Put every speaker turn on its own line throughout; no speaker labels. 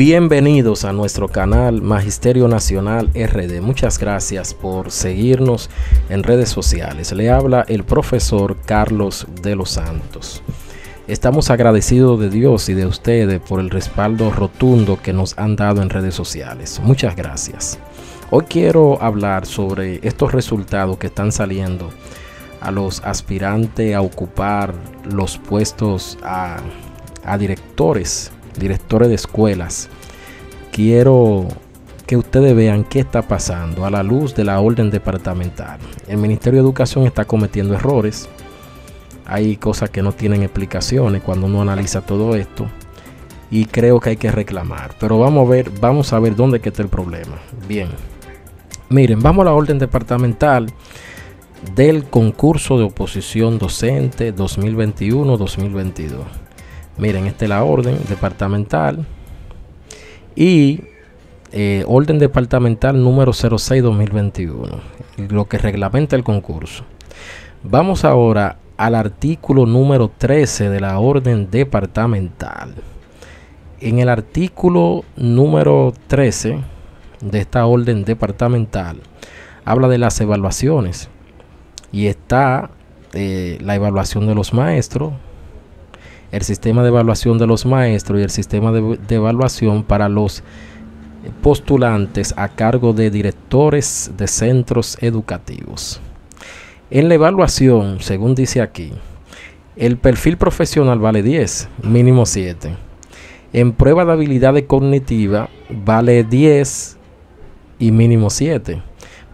Bienvenidos a nuestro canal Magisterio Nacional RD. Muchas gracias por seguirnos en redes sociales. Le habla el profesor Carlos de los Santos. Estamos agradecidos de Dios y de ustedes por el respaldo rotundo que nos han dado en redes sociales. Muchas gracias. Hoy quiero hablar sobre estos resultados que están saliendo a los aspirantes a ocupar los puestos a, directores directores de escuelas, quiero que ustedes vean qué está pasando a la luz de la orden departamental. El Ministerio de Educación está cometiendo errores. Hay cosas que no tienen explicaciones cuando uno analiza todo esto. Y creo que hay que reclamar. Pero vamos a ver, vamos a ver dónde está el problema. Bien. Miren, vamos a la orden departamental del concurso de oposición docente 2021-2022. Miren, esta es la orden departamental. Y eh, orden departamental número 06-2021, lo que reglamenta el concurso. Vamos ahora al artículo número 13 de la orden departamental. En el artículo número 13 de esta orden departamental habla de las evaluaciones y está eh, la evaluación de los maestros, el sistema de evaluación de los maestros y el sistema de, evaluación para los postulantes a cargo de directores de centros educativos. En la evaluación, según dice aquí, el perfil profesional vale 10, mínimo 7. En prueba de habilidad cognitiva vale 10 y mínimo 7.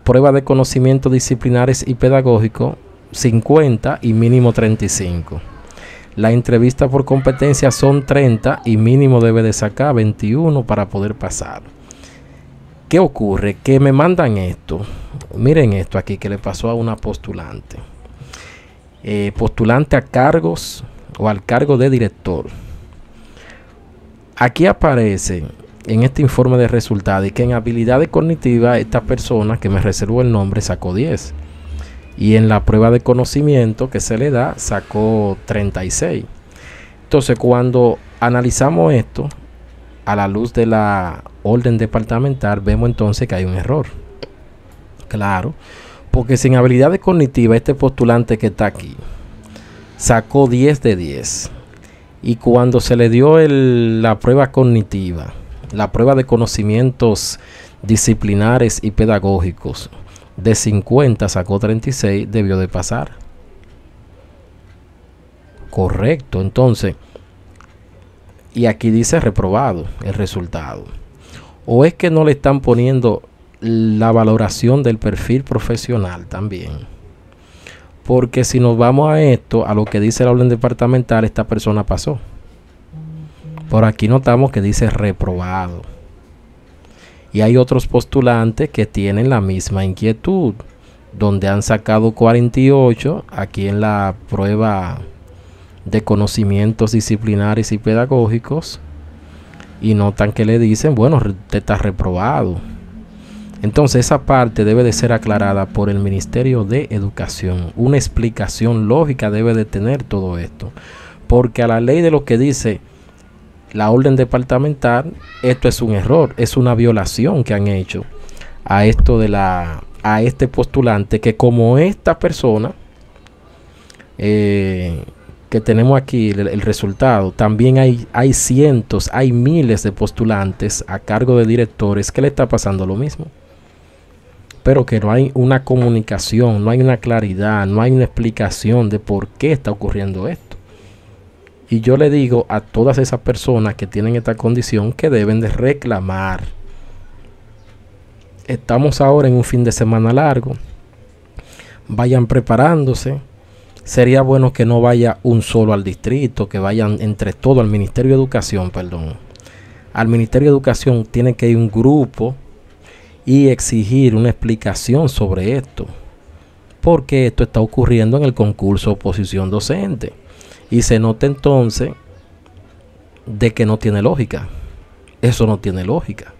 Prueba de conocimientos disciplinares y pedagógico 50 y mínimo 35. La entrevista por competencia son 30 y mínimo debe de sacar 21 para poder pasar. ¿Qué ocurre? Que me mandan esto. Miren esto aquí que le pasó a una postulante. Eh, postulante a cargos o al cargo de director. Aquí aparece en este informe de resultados y que en habilidades cognitivas esta persona que me reservó el nombre sacó 10 y en la prueba de conocimiento que se le da sacó 36. Entonces cuando analizamos esto a la luz de la orden departamental vemos entonces que hay un error. Claro, porque sin habilidades cognitivas este postulante que está aquí sacó 10 de 10 y cuando se le dio la prueba cognitiva, la prueba de conocimientos disciplinares y pedagógicos, de 50 sacó 36, debió de pasar. Correcto, entonces. Y aquí dice reprobado el resultado. O es que no le están poniendo la valoración del perfil profesional también. Porque si nos vamos a esto, a lo que dice la orden departamental, esta persona pasó. Por aquí notamos que dice reprobado. Y hay otros postulantes que tienen la misma inquietud, donde han sacado 48 aquí en la prueba de conocimientos disciplinares y pedagógicos y notan que le dicen, bueno, te estás reprobado. Entonces esa parte debe de ser aclarada por el Ministerio de Educación. Una explicación lógica debe de tener todo esto. Porque a la ley de lo que dice la orden departamental, esto es un error, es una violación que han hecho a esto de la a este postulante que como esta persona eh, que tenemos aquí el, resultado, también hay, hay cientos, hay miles de postulantes a cargo de directores que le está pasando lo mismo. Pero que no hay una comunicación, no hay una claridad, no hay una explicación de por qué está ocurriendo esto. Y yo le digo a todas esas personas que tienen esta condición que deben de reclamar. Estamos ahora en un fin de semana largo. Vayan preparándose. Sería bueno que no vaya un solo al distrito, que vayan entre todos al Ministerio de Educación, perdón. Al Ministerio de Educación tiene que ir un grupo y exigir una explicación sobre esto. Porque esto está ocurriendo en el concurso oposición docente y se nota entonces de que no tiene lógica. Eso no tiene lógica.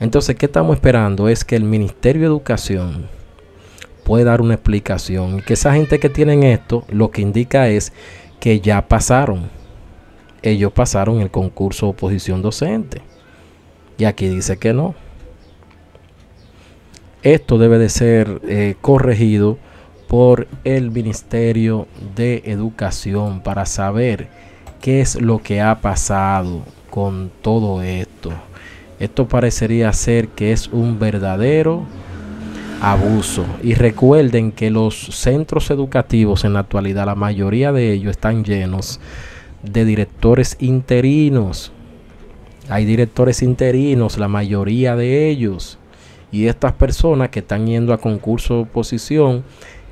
Entonces, ¿qué estamos esperando? Es que el Ministerio de Educación puede dar una explicación. Que esa gente que tiene esto, lo que indica es que ya pasaron. Ellos pasaron el concurso de oposición docente. Y aquí dice que no. Esto debe de ser eh, corregido por el Ministerio de Educación para saber qué es lo que ha pasado con todo esto. Esto parecería ser que es un verdadero abuso. Y recuerden que los centros educativos en la actualidad, la mayoría de ellos están llenos de directores interinos. Hay directores interinos, la mayoría de ellos. Y estas personas que están yendo a concurso de oposición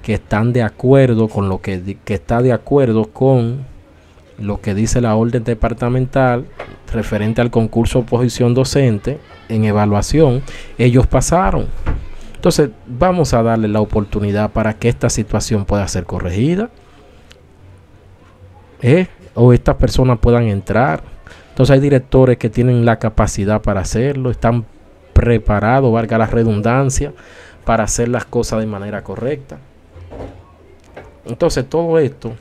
que están de acuerdo con lo que, está de acuerdo con lo que dice la orden departamental referente al concurso oposición docente en evaluación, ellos pasaron. Entonces, vamos a darle la oportunidad para que esta situación pueda ser corregida. ¿eh? O estas personas puedan entrar. Entonces hay directores que tienen la capacidad para hacerlo, están preparados, valga la redundancia, para hacer las cosas de manera correcta. Entonces todo esto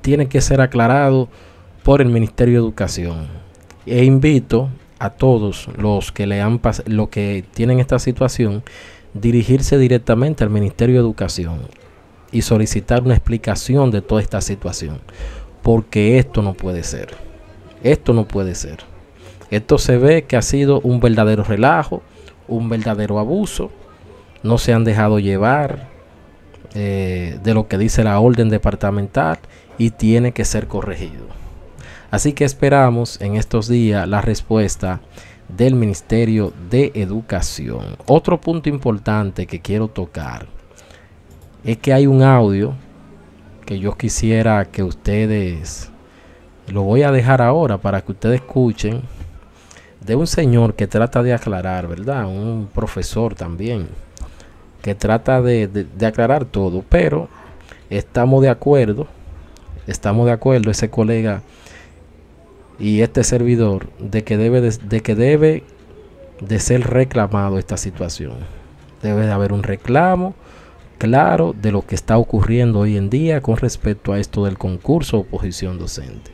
tiene que ser aclarado por el Ministerio de Educación. E invito a todos los que le han lo que tienen esta situación dirigirse directamente al Ministerio de Educación y solicitar una explicación de toda esta situación, porque esto no puede ser. Esto no puede ser. Esto se ve que ha sido un verdadero relajo, un verdadero abuso. No se han dejado llevar, eh, de lo que dice la orden departamental y tiene que ser corregido. Así que esperamos en estos días la respuesta del Ministerio de Educación. Otro punto importante que quiero tocar es que hay un audio que yo quisiera que ustedes, lo voy a dejar ahora para que ustedes escuchen, de un señor que trata de aclarar, ¿verdad? Un profesor también que trata de, aclarar todo, pero estamos de acuerdo, estamos de acuerdo ese colega y este servidor de que debe de, que debe de ser reclamado esta situación. Debe de haber un reclamo claro de lo que está ocurriendo hoy en día con respecto a esto del concurso oposición docente.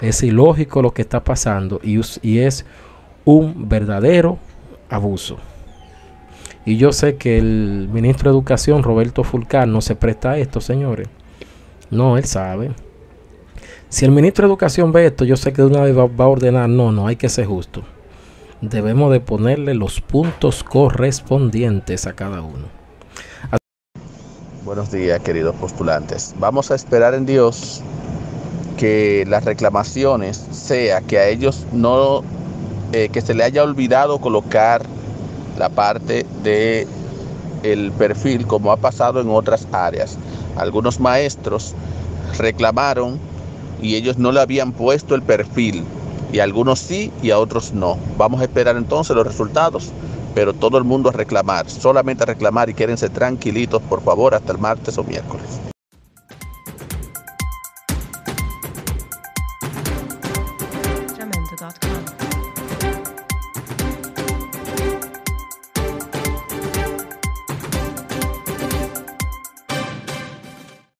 Es ilógico lo que está pasando y es un verdadero abuso. Y yo sé que el ministro de Educación, Roberto Fulcar, no se presta a esto, señores. No, él sabe. Si el ministro de Educación ve esto, yo sé que de una vez va, a ordenar, no, no, hay que ser justo. Debemos de ponerle los puntos correspondientes a cada uno. Buenos días, queridos postulantes. Vamos a esperar en Dios que las reclamaciones sea que a ellos no, eh, que se le haya olvidado colocar la parte de el perfil como ha pasado en otras áreas. Algunos maestros reclamaron y ellos no le habían puesto el perfil y algunos sí y a otros no. Vamos a esperar entonces los resultados, pero todo el mundo a reclamar, solamente a reclamar y quédense tranquilitos por favor hasta el martes o miércoles.